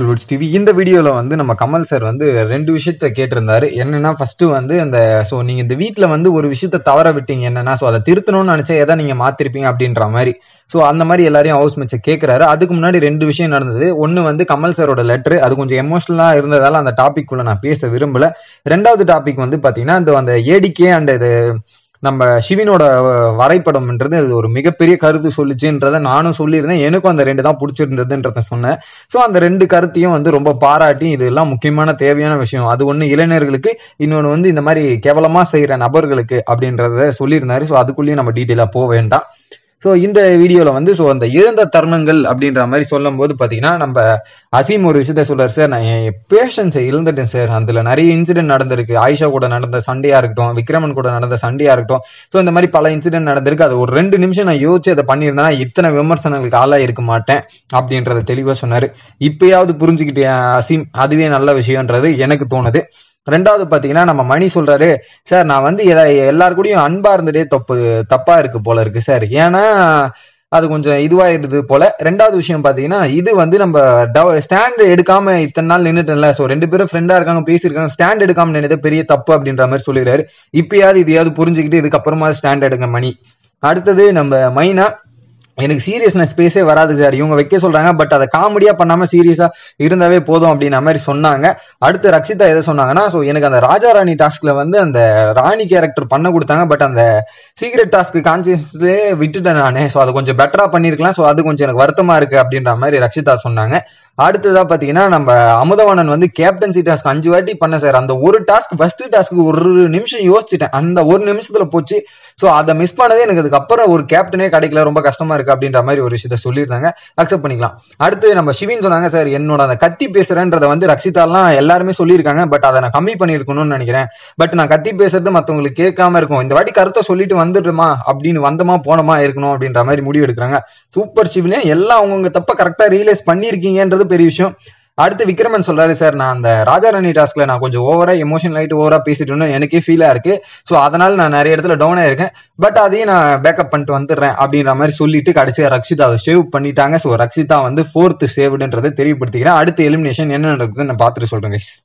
fluids TV இந்த வீடியோவில் வந்து நம்ம கமல் சார் வந்து ரெண்டு விஷயத்த கேட்டிருந்தாரு என்னென்னா ஃபஸ்ட்டு வந்து அந்த ஸோ நீங்கள் இந்த வீட்டில் வந்து ஒரு விஷயத்த தவற விட்டீங்க என்னன்னா ஸோ அதை திருத்தணும்னு நினச்சா எதை நீங்கள் மாற்றிருப்பீங்க அப்படின்ற மாதிரி ஸோ அந்த மாதிரி எல்லாரையும் ஹவுஸ் மேட்சை கேட்குறாரு அதுக்கு முன்னாடி ரெண்டு விஷயம் நடந்தது ஒன்று வந்து கமல் சாரோட லெட்ரு அது கொஞ்சம் எமோஷனலாக இருந்ததால் அந்த டாபிக் நான் பேச விரும்பலை ரெண்டாவது டாபிக் வந்து பார்த்தீங்கன்னா அந்த அந்த ஏடிக்கே அண்ட் இது நம்ம சிவினோட வரைபடம்ன்றது அது ஒரு மிகப்பெரிய கருத்து சொல்லிச்சுன்றதை நானும் சொல்லியிருந்தேன் எனக்கும் அந்த ரெண்டு தான் பிடிச்சிருந்ததுன்றத சொன்னேன் ஸோ அந்த ரெண்டு கருத்தையும் வந்து ரொம்ப பாராட்டி இதெல்லாம் முக்கியமான தேவையான விஷயம் அது ஒன்று இளைஞர்களுக்கு இன்னொன்று வந்து இந்த மாதிரி கேவலமாக செய்கிற நபர்களுக்கு அப்படின்றத சொல்லியிருந்தாரு ஸோ அதுக்குள்ளேயும் நம்ம டீட்டெயிலாக போக வேண்டாம் ஸோ இந்த வீடியோவில் வந்து ஸோ அந்த இழந்த தருணங்கள் அப்படின்ற மாதிரி சொல்லும் போது பார்த்தீங்கன்னா நம்ம அசீம் ஒரு விஷயத்த சொல்கிறார் சார் நான் என் பேஷன்ஸை இழந்துட்டேன் சார் அதில் நிறைய இன்சிடென்ட் நடந்திருக்கு ஆயிஷா கூட நடந்த சண்டையாக இருக்கட்டும் விக்ரமன் கூட நடந்த சண்டையாக இருக்கட்டும் ஸோ இந்த மாதிரி பல இன்சிடென்ட் நடந்திருக்கு அது ஒரு ரெண்டு நிமிஷம் நான் யோசிச்சு அதை பண்ணியிருந்தேன்னா இத்தனை விமர்சனங்களுக்கு ஆளாக இருக்க மாட்டேன் அப்படின்றத தெளிவாக சொன்னார் இப்பயாவது புரிஞ்சுக்கிட்டேன் அசீம் அதுவே நல்ல விஷயன்றது எனக்கு தோணுது ரெண்டாவது பாத்தீங்கன்னா நம்ம மணி சொல்றாரு சார் நான் வந்து எல்லாருக்கூடயும் அன்பா இருந்ததே தப்பு தப்பா இருக்கு போல இருக்கு சார் ஏன்னா அது கொஞ்சம் இதுவாயிருது போல ரெண்டாவது விஷயம் பாத்தீங்கன்னா இது வந்து நம்ம ஸ்டாண்ட் எடுக்காம இத்தனை நாள் நின்றுட்டேன்ல ஸோ ரெண்டு பேரும் ஃப்ரெண்டா இருக்காங்க பேசியிருக்காங்க ஸ்டாண்ட் எடுக்காம நினைத்த பெரிய தப்பு அப்படின்ற மாதிரி சொல்லிடுறாரு இப்பயாவது இதையாவது புரிஞ்சுக்கிட்டு இதுக்கப்புறமா ஸ்டாண்ட் எடுங்க மணி அடுத்தது நம்ம மைனா எனக்கு சீரியஸ்னஸ் ஸ்பேஸே வராது சார் இவங்க வைக்க சொல்றாங்க பட் அதை காமெடியா பண்ணாம சீரியஸா இருந்தாவே போதும் அப்படின்ற மாதிரி சொன்னாங்க அடுத்து ரக்ஷிதா எதை சொன்னாங்கன்னா ஸோ எனக்கு அந்த ராஜா ராணி டாஸ்க்ல வந்து அந்த ராணி கேரக்டர் பண்ண கொடுத்தாங்க பட் அந்த சீக்ரெட் டாஸ்க் கான்சியஸ்லேயே விட்டுட்டேன் நானே ஸோ அதை கொஞ்சம் பெட்டரா பண்ணிருக்கலாம் ஸோ அது கொஞ்சம் எனக்கு வருத்தமா இருக்கு அப்படின்ற மாதிரி ரக்ஷிதா சொன்னாங்க அடுத்ததா பாத்தீங்கன்னா நம்ம அமுதவாணன் வந்து கேப்டன்சி டாஸ்க் அஞ்சு வாட்டி பண்ண சார் அந்த ஒரு டாஸ்க் ஃபர்ஸ்ட் டாஸ்க்கு ஒரு நிமிஷம் யோசிச்சுட்டேன் அந்த ஒரு நிமிஷத்துல போச்சு ஸோ அதை மிஸ் பண்ணதே எனக்கு அதுக்கப்புறம் ஒரு கேப்டனே கிடைக்கல ரொம்ப கஷ்டமா இருக்கு அப்படின்ற மாதிரி ஒரு விஷயத்த சொல்லியிருந்தாங்க அக்செப்ட் பண்ணிக்கலாம் அடுத்து நம்ம சிவின் சொன்னாங்க சார் என்னோட அந்த கத்தி பேசுறேன்றத வந்து ரக்ஷிதாலாம் எல்லாருமே சொல்லியிருக்காங்க பட் அதை நான் கம்மி பண்ணிருக்கணும்னு நினைக்கிறேன் பட் நான் கத்தி பேசுறது மற்றவங்களுக்கு கேட்காம இருக்கும் இந்த வாட்டி கருத்தை சொல்லிட்டு வந்துடுமா அப்படின்னு வந்தமா போனமா இருக்கணும் அப்படின்ற மாதிரி முடிவு எடுக்கிறாங்க சூப்பர் சிவனே எல்லாம் அவங்கவுங்க தப்ப கரெக்டா ரியலைஸ் பண்ணியிருக்கீங்கன்றது பெரிய விஷயம் அடுத்து விக்ரமன் சொல்றாரு சார் நான் அந்த ராஜா ராணி டாஸ்க்ல நான் கொஞ்சம் ஓவரா எமோஷனல் ஆயிட்டு ஓவரா பேசிட்டு எனக்கே ஃபீலா இருக்கு ஸோ அதனால நான் நிறைய இடத்துல டவுன் ஆயிருக்கேன் பட் அதையும் நான் பேக்கப் பண்ணிட்டு வந்துடுறேன் அப்படின்ற மாதிரி சொல்லிட்டு கடைசியா ரக்ஷிதா சேவ் பண்ணிட்டாங்க ஸோ ரக்ஷிதா வந்து ஃபோர்த் சேவ்டுன்றதை தெரியப்படுத்திக்கிறேன் அடுத்து எலிமினேஷன் என்னன்றது நான் பார்த்துட்டு சொல்றேன் கைஸ்